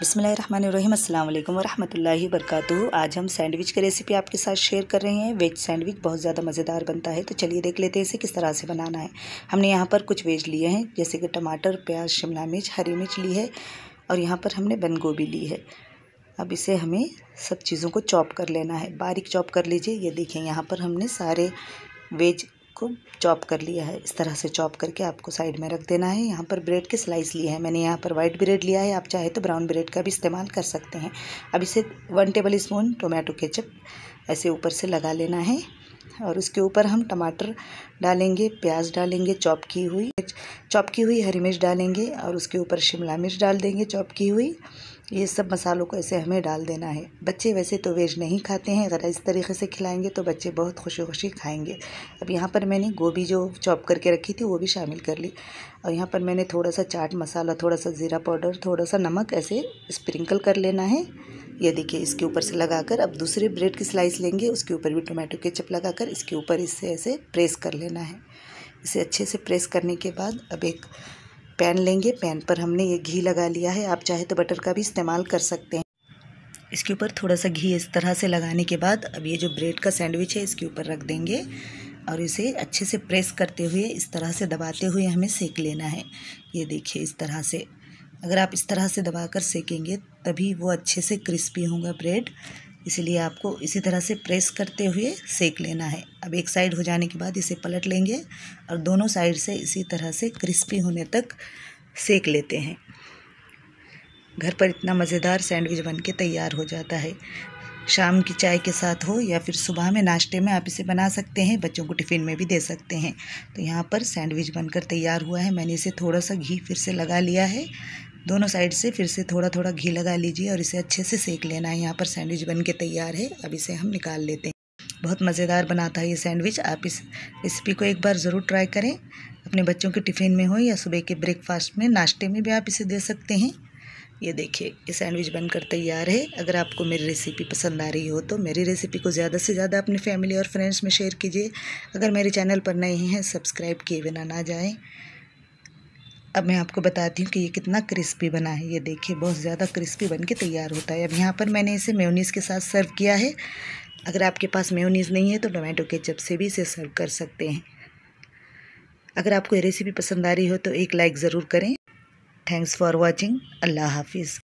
बसमीम अल्लाम वरहमल वरक आज हम सैंडविच की रेसिपी आपके साथ शेयर कर रहे हैं वेज सैंडविच बहुत ज़्यादा मज़ेदार बनता है तो चलिए देख लेते हैं इसे किस तरह से बनाना है हमने यहाँ पर कुछ वेज लिए हैं जैसे कि टमाटर प्याज शिमला मिर्च हरी मिर्च ली है और यहाँ पर हमने बंद गोभी ली है अब इसे हमें सब चीज़ों को चॉप कर लेना है बारीक चॉप कर लीजिए ये देखें यहाँ पर हमने सारे वेज को चॉप कर लिया है इस तरह से चॉप करके आपको साइड में रख देना है यहाँ पर ब्रेड के स्लाइस लिए हैं मैंने यहाँ पर वाइट ब्रेड लिया है आप चाहे तो ब्राउन ब्रेड का भी इस्तेमाल कर सकते हैं अब इसे one tablespoon tomato ketchup ऐसे ऊपर से लगा लेना है और उसके ऊपर हम टमाटर डालेंगे प्याज डालेंगे चॉप की हुई चॉप की हुई हरी मिर्च डालेंगे और उसके ऊपर शिमला मिर्च डाल देंगे चॉप की हुई ये सब मसालों को ऐसे हमें डाल देना है बच्चे वैसे तो वेज नहीं खाते हैं अगर इस तरीके से खिलाएंगे तो बच्चे बहुत खुशी खुशी खाएंगे अब यहाँ पर मैंने गोभी जो चॉप करके रखी थी वो भी शामिल कर ली और यहाँ पर मैंने थोड़ा सा चाट मसाला थोड़ा सा ज़ीरा पाउडर थोड़ा सा नमक ऐसे स्प्रिंकल कर लेना है ये देखिए इसके ऊपर से लगाकर अब दूसरे ब्रेड की स्लाइस लेंगे उसके ऊपर भी टोमेटो केचप लगाकर इसके ऊपर इसे ऐसे प्रेस कर लेना है इसे अच्छे से प्रेस करने के बाद अब एक पैन लेंगे पैन पर हमने ये घी लगा लिया है आप चाहे तो बटर का भी इस्तेमाल कर सकते हैं इसके ऊपर थोड़ा सा घी इस तरह से लगाने के बाद अब ये जो ब्रेड का सैंडविच है इसके ऊपर रख देंगे और इसे अच्छे से प्रेस करते हुए इस तरह से दबाते हुए हमें सेक लेना है ये देखिए इस तरह से अगर आप इस तरह से दबा कर सेकेंगे तभी वो अच्छे से क्रिस्पी होगा ब्रेड इसलिए आपको इसी तरह से प्रेस करते हुए सेक लेना है अब एक साइड हो जाने के बाद इसे पलट लेंगे और दोनों साइड से इसी तरह से क्रिस्पी होने तक सेक लेते हैं घर पर इतना मज़ेदार सैंडविच बन के तैयार हो जाता है शाम की चाय के साथ हो या फिर सुबह में नाश्ते में आप इसे बना सकते हैं बच्चों को टिफ़िन में भी दे सकते हैं तो यहाँ पर सैंडविच बनकर तैयार हुआ है मैंने इसे थोड़ा सा घी फिर से लगा लिया है दोनों साइड से फिर से थोड़ा थोड़ा घी लगा लीजिए और इसे अच्छे से सेक लेना है यहाँ पर सैंडविच बन के तैयार है अब इसे हम निकाल लेते हैं बहुत मज़ेदार बनाता है ये सैंडविच आप इस रेसिपी को एक बार ज़रूर ट्राई करें अपने बच्चों के टिफ़िन में हो या सुबह के ब्रेकफास्ट में नाश्ते में भी आप इसे दे सकते हैं ये देखिए ये सैंडविच बनकर तैयार है अगर आपको मेरी रेसिपी पसंद आ रही हो तो मेरी रेसिपी को ज़्यादा से ज़्यादा अपने फैमिली और फ्रेंड्स में शेयर कीजिए अगर मेरे चैनल पर नए हैं सब्सक्राइब किए बिना ना जाएं अब मैं आपको बताती हूँ कि ये कितना क्रिस्पी बना है ये देखिए बहुत ज़्यादा क्रिस्पी बन के तैयार होता है अब यहाँ पर मैंने इसे मेयोनीज़ के साथ सर्व किया है अगर आपके पास मेयोनीज़ नहीं है तो टोमेटो केचप से भी इसे सर्व कर सकते हैं अगर आपको ये रेसिपी पसंद आ रही हो तो एक लाइक ज़रूर करें थैंक्स फॉर वॉचिंग अल्लाह हाफिज़